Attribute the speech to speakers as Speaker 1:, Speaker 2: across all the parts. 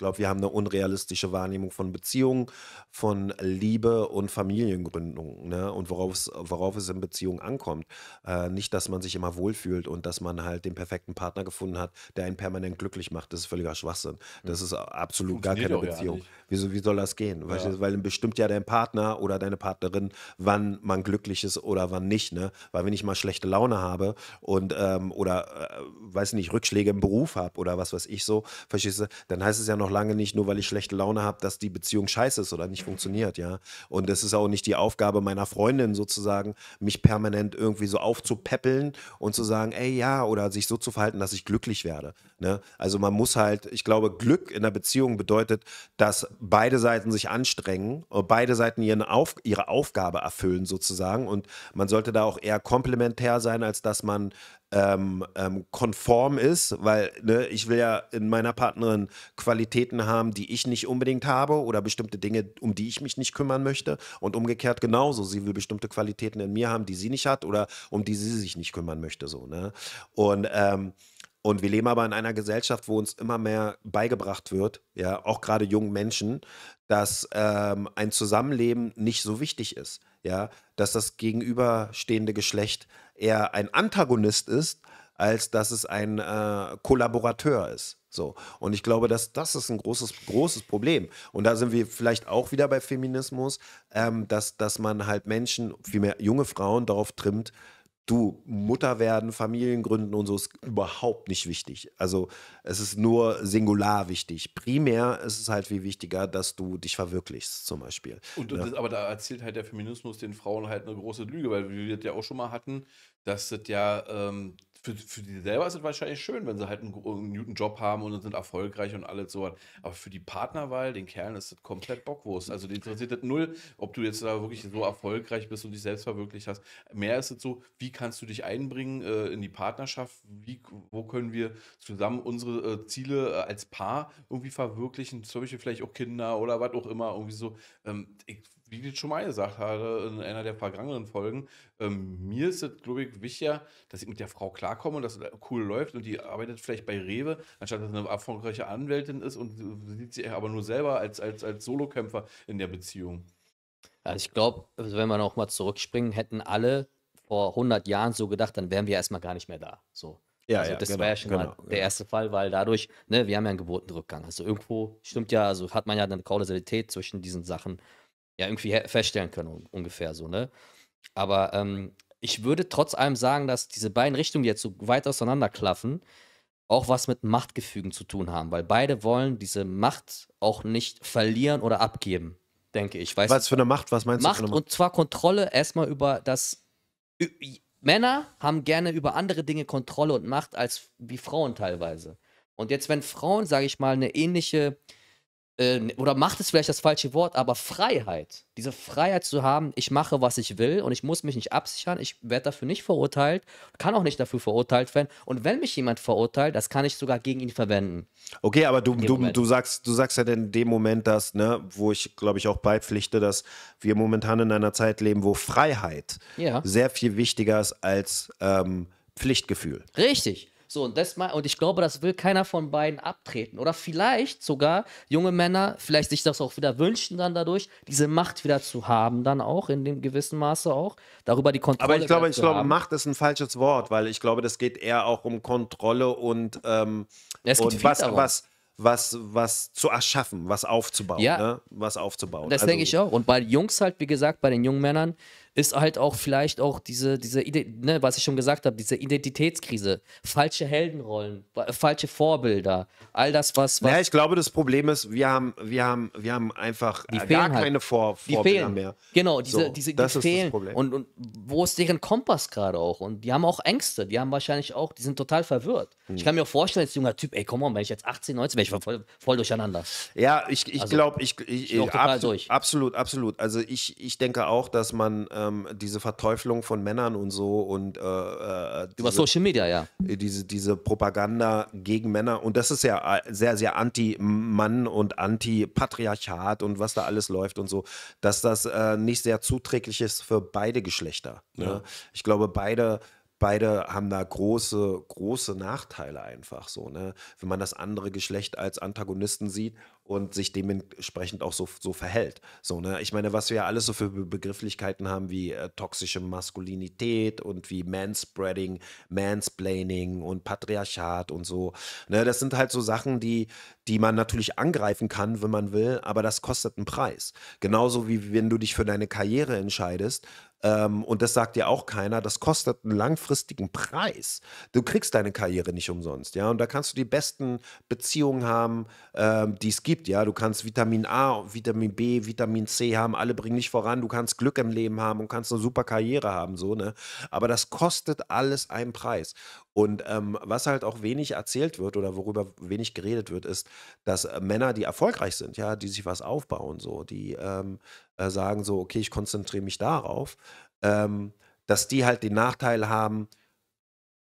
Speaker 1: glaube, wir haben eine unrealistische Wahrnehmung von Beziehungen, von Liebe und Familiengründung ne? und worauf es in Beziehungen ankommt. Äh, nicht, dass man sich immer wohlfühlt und dass man halt den perfekten Partner gefunden hat, der einen permanent glücklich macht. Das ist völliger Schwachsinn. Das hm. ist absolut gar keine Beziehung. Ja Wieso, wie soll das gehen? Weil, ja. weil bestimmt ja dein Partner oder deine Partnerin, wann man glücklich ist oder wann nicht. Ne? Weil wenn ich mal schlechte Laune habe und ähm, oder äh, weiß nicht, Rückschläge im Beruf habe oder was weiß ich so, verstehst du, dann heißt es ja noch noch lange nicht, nur weil ich schlechte Laune habe, dass die Beziehung scheiße ist oder nicht funktioniert, ja. Und es ist auch nicht die Aufgabe meiner Freundin sozusagen, mich permanent irgendwie so aufzupäppeln und zu sagen, ey, ja, oder sich so zu verhalten, dass ich glücklich werde. Ne? Also man muss halt, ich glaube, Glück in der Beziehung bedeutet, dass beide Seiten sich anstrengen, äh, beide Seiten ihren Auf, ihre Aufgabe erfüllen sozusagen und man sollte da auch eher komplementär sein, als dass man ähm, ähm, konform ist, weil ne, ich will ja in meiner Partnerin Qualitäten haben, die ich nicht unbedingt habe oder bestimmte Dinge, um die ich mich nicht kümmern möchte und umgekehrt genauso. Sie will bestimmte Qualitäten in mir haben, die sie nicht hat oder um die sie sich nicht kümmern möchte so. Ne? Und ähm, und wir leben aber in einer Gesellschaft, wo uns immer mehr beigebracht wird, ja, auch gerade jungen Menschen, dass ähm, ein Zusammenleben nicht so wichtig ist ja, dass das gegenüberstehende Geschlecht eher ein Antagonist ist, als dass es ein äh, Kollaborateur ist. So. Und ich glaube, dass das ist ein großes, großes Problem. Und da sind wir vielleicht auch wieder bei Feminismus, ähm, dass, dass man halt Menschen, vielmehr junge Frauen, darauf trimmt, du, Mutter werden, Familien gründen und so ist überhaupt nicht wichtig. Also es ist nur singular wichtig. Primär ist es halt viel wichtiger, dass du dich verwirklichst, zum Beispiel. Und, und das,
Speaker 2: aber da erzählt halt der Feminismus den Frauen halt eine große Lüge, weil wir das ja auch schon mal hatten, dass das ja ähm, für, für die selber ist es wahrscheinlich schön, wenn sie halt einen, einen guten Job haben und sind erfolgreich und alles so. Aber für die Partnerwahl, den Kerlen ist das komplett Bockwurst. Also die interessiert das null, ob du jetzt da wirklich so erfolgreich bist und dich selbst verwirklicht hast. Mehr ist es so, wie kannst du dich einbringen äh, in die Partnerschaft? Wie, wo können wir zusammen unsere äh, Ziele äh, als Paar irgendwie verwirklichen? Zum Beispiel vielleicht auch Kinder oder was auch immer. Irgendwie so. Ähm, ich wie ich schon mal gesagt habe in einer der vergangenen Folgen, ähm, mir ist es, glaube ich, wichtiger, dass ich mit der Frau klarkomme und das cool läuft und die arbeitet vielleicht bei Rewe, anstatt dass eine erfolgreiche Anwältin ist und sieht sie aber nur selber als, als, als Solokämpfer in der Beziehung. Also ich glaube,
Speaker 3: wenn wir noch mal zurückspringen, hätten alle vor 100 Jahren so gedacht, dann wären wir erstmal gar nicht mehr da. So. Ja, also ja, das genau, war ja schon genau, mal der erste Fall, weil dadurch, ne, wir haben ja einen Geburtenrückgang. Also irgendwo stimmt ja, also hat man ja eine Kausalität zwischen diesen Sachen ja irgendwie feststellen können, ungefähr so, ne? Aber ähm, ich würde trotz allem sagen, dass diese beiden Richtungen, die jetzt so weit auseinanderklaffen, auch was mit Machtgefügen zu tun haben, weil beide wollen diese Macht auch nicht verlieren oder abgeben, denke ich. Weiß was für eine Macht, was meinst Macht du? Macht und zwar Kontrolle erstmal über das. Männer haben gerne über andere Dinge Kontrolle und Macht als wie Frauen teilweise. Und jetzt, wenn Frauen, sage ich mal, eine ähnliche äh, oder Macht ist vielleicht das falsche Wort, aber Freiheit. Diese Freiheit zu haben, ich mache, was ich will und ich muss mich nicht absichern, ich werde dafür nicht verurteilt, kann auch nicht dafür verurteilt werden. Und wenn mich jemand verurteilt, das kann ich sogar gegen ihn verwenden.
Speaker 1: Okay, aber du, du, du sagst, du sagst ja in dem Moment das, ne, wo ich, glaube ich, auch beipflichte, dass wir momentan in einer Zeit leben, wo Freiheit ja. sehr viel wichtiger ist als ähm, Pflichtgefühl.
Speaker 3: Richtig. So, und das mal, und ich glaube, das will keiner von beiden abtreten. Oder vielleicht sogar junge Männer, vielleicht sich das auch wieder wünschen, dann dadurch, diese Macht wieder zu haben, dann auch, in dem gewissen Maße auch, darüber die Kontrolle. Aber ich glaube, ich glaube, haben. Macht
Speaker 1: ist ein falsches Wort, weil ich glaube, das geht eher auch um Kontrolle und, ähm, und was, was, was, was zu
Speaker 3: erschaffen, was aufzubauen. Ja. Ne?
Speaker 1: Was aufzubauen. Das also, denke ich auch.
Speaker 3: Und bei Jungs halt, wie gesagt, bei den jungen Männern ist halt auch vielleicht auch diese, diese Ide ne, was ich schon gesagt habe, diese Identitätskrise, falsche Heldenrollen, falsche Vorbilder, all das, was. was ja, ich glaube, das Problem
Speaker 1: ist, wir haben, wir haben, wir haben einfach die gar halt. keine Vor Vorbilder fehlen. mehr. Genau, diese, so, diese die das fehlen. Ist das Problem. Und,
Speaker 3: und wo ist deren Kompass gerade auch? Und die haben auch Ängste, die haben wahrscheinlich auch, die sind total verwirrt. Hm. Ich kann mir auch vorstellen, als junger Typ, ey, komm mal, wenn ich jetzt 18, 19, wenn ich ich war voll, voll durcheinander.
Speaker 1: Ja, ich, ich also, glaube, ich, ich, ich absolut, absolut, absolut. Also ich, ich denke auch, dass man ähm, diese Verteufelung von Männern und so und äh, äh diese, über Social Media, ja. Diese, diese Propaganda gegen Männer und das ist ja sehr, sehr anti-Mann und anti-Patriarchat und was da alles läuft und so, dass das äh, nicht sehr zuträglich ist für beide Geschlechter. Ne? Ja. Ne? Ich glaube, beide beide haben da große, große Nachteile einfach so, ne? Wenn man das andere Geschlecht als Antagonisten sieht und sich dementsprechend auch so, so verhält. So, ne? Ich meine, was wir ja alles so für Begrifflichkeiten haben wie äh, toxische Maskulinität und wie Manspreading, Mansplaining und Patriarchat und so. Ne? Das sind halt so Sachen, die, die man natürlich angreifen kann, wenn man will, aber das kostet einen Preis. Genauso wie wenn du dich für deine Karriere entscheidest, ähm, und das sagt dir auch keiner. Das kostet einen langfristigen Preis. Du kriegst deine Karriere nicht umsonst, ja. Und da kannst du die besten Beziehungen haben, ähm, die es gibt, ja. Du kannst Vitamin A, Vitamin B, Vitamin C haben. Alle bringen dich voran. Du kannst Glück im Leben haben und kannst eine super Karriere haben, so ne. Aber das kostet alles einen Preis. Und ähm, was halt auch wenig erzählt wird oder worüber wenig geredet wird, ist, dass Männer, die erfolgreich sind, ja, die sich was aufbauen, so, die ähm, äh, sagen so, okay, ich konzentriere mich darauf, ähm, dass die halt den Nachteil haben,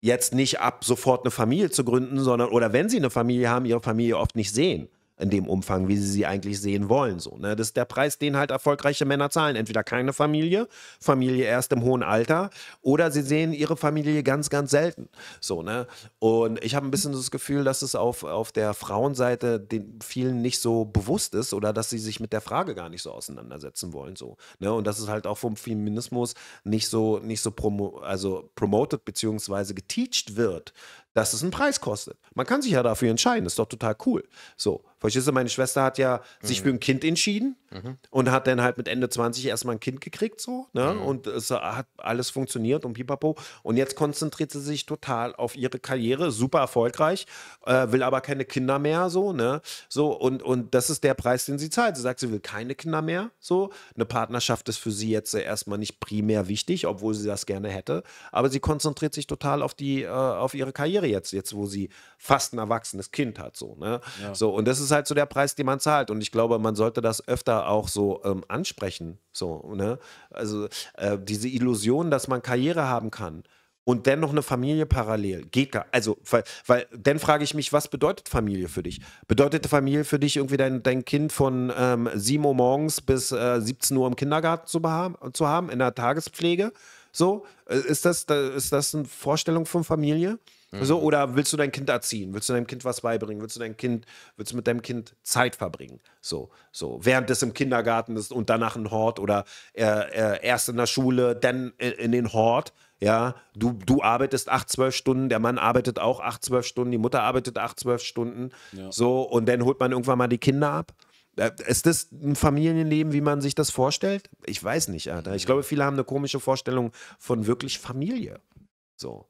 Speaker 1: jetzt nicht ab sofort eine Familie zu gründen, sondern oder wenn sie eine Familie haben, ihre Familie oft nicht sehen in dem Umfang, wie sie sie eigentlich sehen wollen. So, ne? Das ist der Preis, den halt erfolgreiche Männer zahlen. Entweder keine Familie, Familie erst im hohen Alter, oder sie sehen ihre Familie ganz, ganz selten. So, ne? Und ich habe ein bisschen das Gefühl, dass es auf, auf der Frauenseite den vielen nicht so bewusst ist oder dass sie sich mit der Frage gar nicht so auseinandersetzen wollen. So, ne? Und dass es halt auch vom Feminismus nicht so, nicht so promo also promoted bzw. geteacht wird, dass es einen Preis kostet. Man kann sich ja dafür entscheiden, das ist doch total cool. So, verstehst du, meine Schwester hat ja mhm. sich für ein Kind entschieden mhm. und hat dann halt mit Ende 20 erstmal ein Kind gekriegt, so, ne? Mhm. Und es hat alles funktioniert und pipapo. Und jetzt konzentriert sie sich total auf ihre Karriere, super erfolgreich, äh, will aber keine Kinder mehr, so, ne? So, und, und das ist der Preis, den sie zahlt. Sie sagt, sie will keine Kinder mehr, so. Eine Partnerschaft ist für sie jetzt erstmal nicht primär wichtig, obwohl sie das gerne hätte, aber sie konzentriert sich total auf die, äh, auf ihre Karriere Affäre jetzt, jetzt wo sie fast ein erwachsenes Kind hat. So, ne? Ja. so und das ist halt so der Preis, den man zahlt. Und ich glaube, man sollte das öfter auch so ähm, ansprechen. So, ne? Also äh, diese Illusion, dass man Karriere haben kann und dennoch eine Familie parallel. Geht gar. Also, weil, weil dann frage ich mich, was bedeutet Familie für dich? Bedeutet Familie für dich, irgendwie dein, dein Kind von ähm, 7 Uhr morgens bis äh, 17 Uhr im Kindergarten zu, zu haben, in der Tagespflege? So? Äh, ist das, äh, ist das eine Vorstellung von Familie? Mhm. So, oder willst du dein Kind erziehen? Willst du deinem Kind was beibringen? Willst du dein Kind, willst du mit deinem Kind Zeit verbringen? So, so, während es im Kindergarten ist und danach ein Hort oder äh, äh, erst in der Schule, dann in, in den Hort. Ja, du, du arbeitest 8, 12 Stunden, der Mann arbeitet auch 8, 12 Stunden, die Mutter arbeitet 8, 12 Stunden. Ja. So, und dann holt man irgendwann mal die Kinder ab. Äh, ist das ein Familienleben, wie man sich das vorstellt? Ich weiß nicht, Alter. Ich glaube, viele haben eine komische Vorstellung von wirklich Familie. So.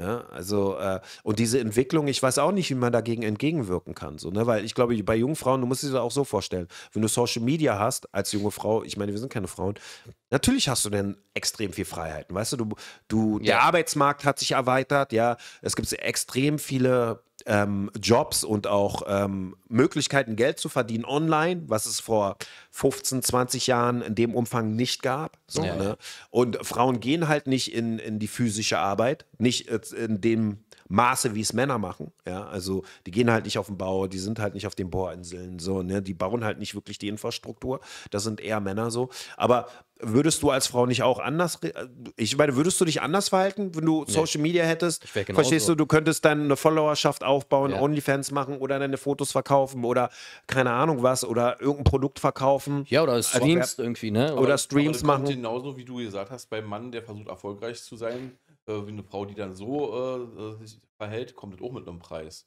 Speaker 1: Ja, ne? also, äh, und diese Entwicklung, ich weiß auch nicht, wie man dagegen entgegenwirken kann. So, ne? Weil ich glaube, bei jungen Frauen, du musst dir das auch so vorstellen, wenn du Social Media hast, als junge Frau, ich meine, wir sind keine Frauen, natürlich hast du dann extrem viel Freiheiten. Weißt du, du, du ja. der Arbeitsmarkt hat sich erweitert, ja, es gibt extrem viele ähm, Jobs und auch ähm, Möglichkeiten, Geld zu verdienen online, was es vor 15, 20 Jahren in dem Umfang nicht gab. So, ja, ne? Und Frauen gehen halt nicht in, in die physische Arbeit, nicht äh, in dem Maße, wie es Männer machen. Ja, also die gehen halt nicht auf den Bau, die sind halt nicht auf den Bohrinseln, so, ne? Die bauen halt nicht wirklich die Infrastruktur. Das sind eher Männer so. Aber würdest du als Frau nicht auch anders, äh, ich meine, würdest du dich anders verhalten, wenn du Social nee. Media hättest? Genau Verstehst so. du, du könntest dann eine Followerschaft aufbauen, ja. Onlyfans machen oder deine Fotos verkaufen oder keine Ahnung was oder irgendein Produkt verkaufen. Ja, oder Streams
Speaker 2: irgendwie, ne? Oder, oder Streams machen. Genauso wie du gesagt hast, beim Mann, der versucht erfolgreich zu sein, äh, wie eine Frau, die dann so äh, äh, sich verhält, kommt das auch mit einem Preis.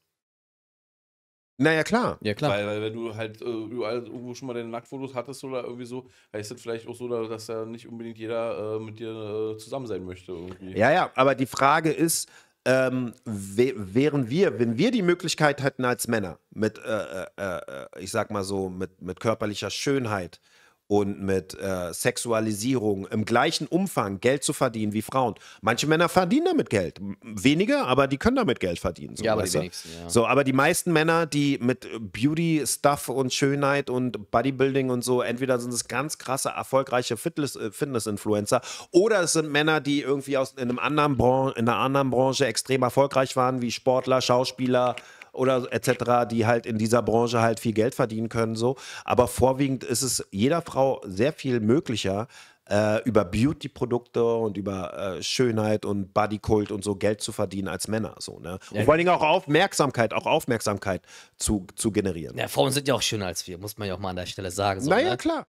Speaker 1: Naja, klar. Ja, klar.
Speaker 2: Weil, weil wenn du halt äh, überall irgendwo schon mal deine Nacktfotos hattest oder irgendwie so, heißt das vielleicht auch so, dass ja nicht unbedingt jeder äh, mit dir äh, zusammen sein möchte. Irgendwie. Ja, ja,
Speaker 1: aber die Frage ist, ähm, wären wir, wenn wir die Möglichkeit hätten als Männer mit, äh, äh, ich sag mal so, mit, mit körperlicher Schönheit, und mit äh, Sexualisierung im gleichen Umfang Geld zu verdienen wie Frauen. Manche Männer verdienen damit Geld. Weniger, aber die können damit Geld verdienen. So ja, aber die wenigsten, ja. So, aber die meisten Männer, die mit Beauty, Stuff und Schönheit und Bodybuilding und so, entweder sind es ganz krasse, erfolgreiche äh, Fitness-Influencer oder es sind Männer, die irgendwie aus in, einem anderen in einer anderen Branche extrem erfolgreich waren, wie Sportler, Schauspieler, oder etc., die halt in dieser Branche halt viel Geld verdienen können, so. Aber vorwiegend ist es jeder Frau sehr viel möglicher, äh, über Beauty-Produkte und über äh, Schönheit und Bodykult und so Geld zu verdienen als Männer. So, ne? Und ja, vor allen Dingen auch Aufmerksamkeit, auch Aufmerksamkeit zu, zu generieren. Ja,
Speaker 3: Frauen sind ja auch schöner als wir, muss man ja auch mal an der Stelle sagen. So, naja, ne? klar.